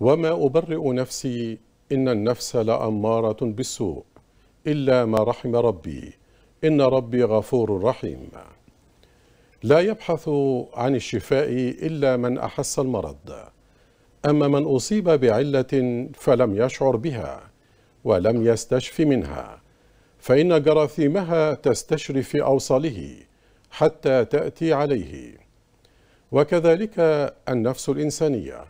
وما أبرئ نفسي إن النفس لأمارة بالسوء إلا ما رحم ربي إن ربي غفور رحيم لا يبحث عن الشفاء إلا من أحس المرض أما من أصيب بعلة فلم يشعر بها ولم يستشف منها فإن جراثيمها تستشرف أوصاله حتى تأتي عليه وكذلك النفس الإنسانية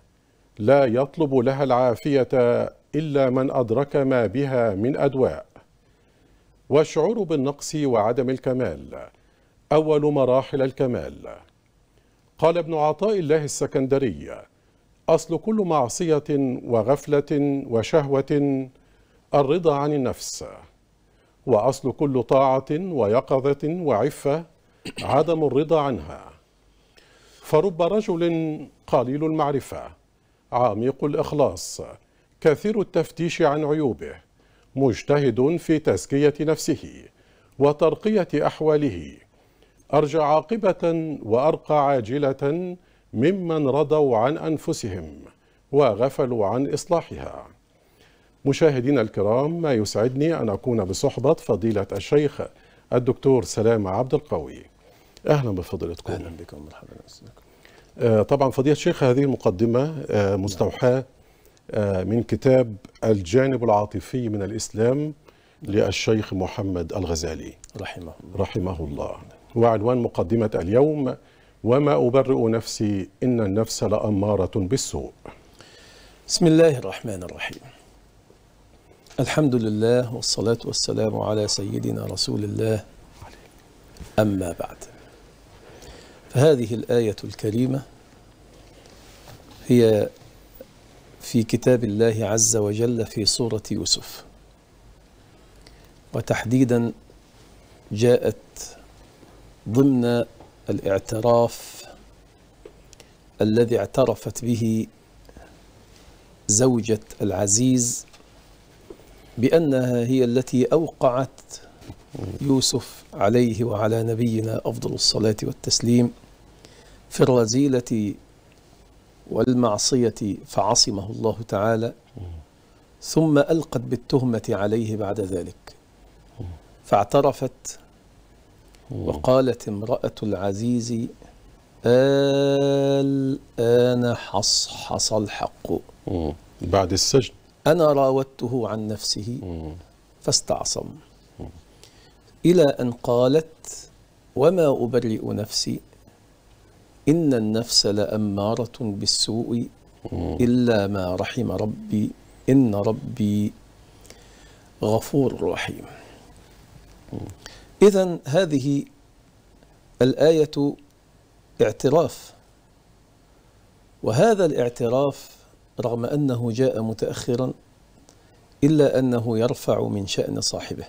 لا يطلب لها العافية إلا من أدرك ما بها من أدواء والشعور بالنقص وعدم الكمال أول مراحل الكمال قال ابن عطاء الله السكندري أصل كل معصية وغفلة وشهوة الرضا عن النفس وأصل كل طاعة ويقظة وعفة عدم الرضا عنها فرب رجل قليل المعرفة عميق الإخلاص كثير التفتيش عن عيوبه مجتهد في تزكية نفسه وترقية أحواله أرجى عاقبة وأرقى عاجلة ممن رضوا عن أنفسهم وغفلوا عن إصلاحها مشاهدينا الكرام ما يسعدني أن أكون بصحبة فضيلة الشيخ الدكتور سلام عبد القوي أهلا بفضلتكم أهلا بكم مرحبا آه، طبعا فضيلة الشيخ هذه المقدمة آه، مستوحاة آه، من كتاب الجانب العاطفي من الإسلام للشيخ محمد الغزالي رحمه الله رحمه الله وعنوان مقدمة اليوم وما أبرئ نفسي إن النفس لأمارة بالسوء بسم الله الرحمن الرحيم الحمد لله والصلاة والسلام على سيدنا رسول الله أما بعد هذه الآية الكريمة هي في كتاب الله عز وجل في سورة يوسف وتحديدا جاءت ضمن الاعتراف الذي اعترفت به زوجة العزيز بأنها هي التي أوقعت يوسف عليه وعلى نبينا أفضل الصلاة والتسليم في الرذيلة والمعصية فعصمه الله تعالى ثم ألقت بالتهمة عليه بعد ذلك فاعترفت وقالت امرأة العزيز الآن حصحص الحق بعد السجن أنا راودته عن نفسه فاستعصم إلى أن قالت وما أبرئ نفسي إن النفس لأمارة بالسوء إلا ما رحم ربي إن ربي غفور رحيم إذا هذه الآية اعتراف وهذا الاعتراف رغم أنه جاء متأخرا إلا أنه يرفع من شأن صاحبه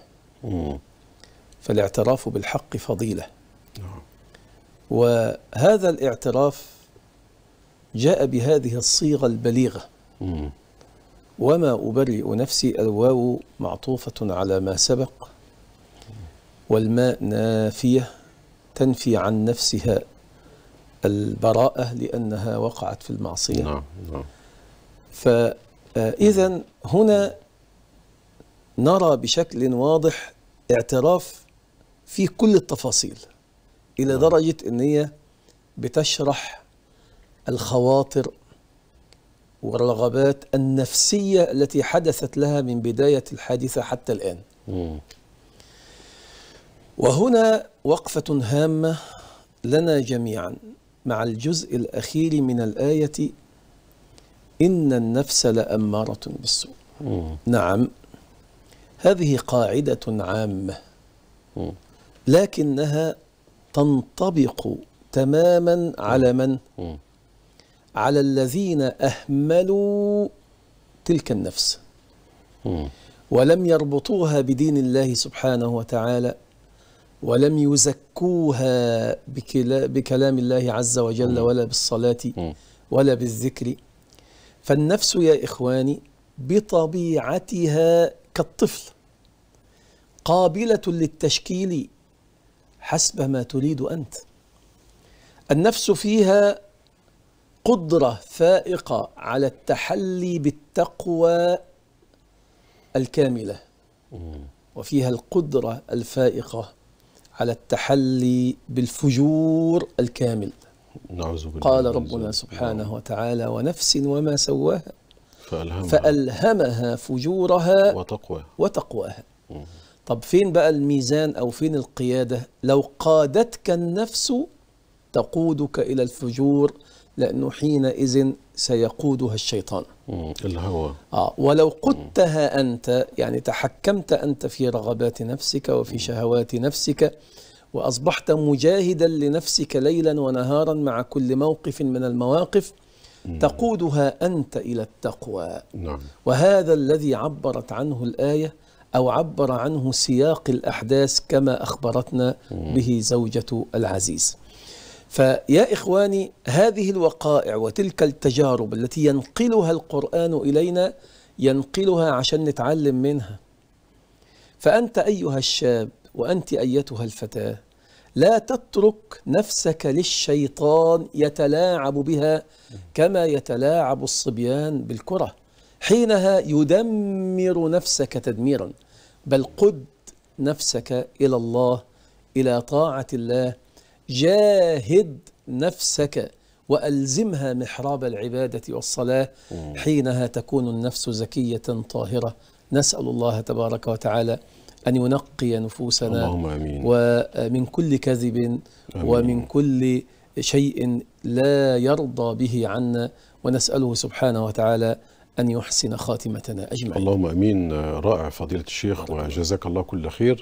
فالاعتراف بالحق فضيله وهذا الاعتراف جاء بهذه الصيغة البليغة وما أبرئ نفسي الواو معطوفة على ما سبق والماء نافية تنفي عن نفسها البراءة لأنها وقعت في المعصية نعم نعم فإذا هنا نرى بشكل واضح اعتراف في كل التفاصيل الى درجه ان هي بتشرح الخواطر والرغبات النفسيه التي حدثت لها من بدايه الحادثه حتى الان. وهنا وقفه هامه لنا جميعا مع الجزء الاخير من الايه ان النفس لاماره بالسوء. مم. نعم هذه قاعده عامه مم. لكنها تنطبق تماما على من؟ على الذين أهملوا تلك النفس ولم يربطوها بدين الله سبحانه وتعالى ولم يزكوها بكلام الله عز وجل ولا بالصلاة ولا بالذكر فالنفس يا إخواني بطبيعتها كالطفل قابلة للتشكيل حسب ما تريد أنت النفس فيها قدرة فائقة على التحلي بالتقوى الكاملة وفيها القدرة الفائقة على التحلي بالفجور الكامل نعوذ بالله قال ربنا سبحانه وتعالى ونفس وما سواها فألهمها, فألهمها فجورها وتقواها وتقواها طب فين بقى الميزان أو فين القيادة لو قادتك النفس تقودك إلى الفجور لأنه حينئذ سيقودها الشيطان الهوى آه ولو قدتها أنت يعني تحكمت أنت في رغبات نفسك وفي شهوات نفسك وأصبحت مجاهدا لنفسك ليلا ونهارا مع كل موقف من المواقف تقودها أنت إلى التقوى نعم. وهذا الذي عبرت عنه الآية أو عبر عنه سياق الأحداث كما أخبرتنا به زوجة العزيز فيا إخواني هذه الوقائع وتلك التجارب التي ينقلها القرآن إلينا ينقلها عشان نتعلم منها فأنت أيها الشاب وأنت أيتها الفتاة لا تترك نفسك للشيطان يتلاعب بها كما يتلاعب الصبيان بالكره حينها يدمر نفسك تدميرا بل قد نفسك الى الله الى طاعه الله جاهد نفسك والزمها محراب العباده والصلاه حينها تكون النفس زكيه طاهره نسال الله تبارك وتعالى أن ينقي نفوسنا اللهم أمين. ومن كل كذب أمين. ومن كل شيء لا يرضى به عنا ونسأله سبحانه وتعالى أن يحسن خاتمتنا أجمعين اللهم أمين رائع فضيلة الشيخ وجزاك الله كل خير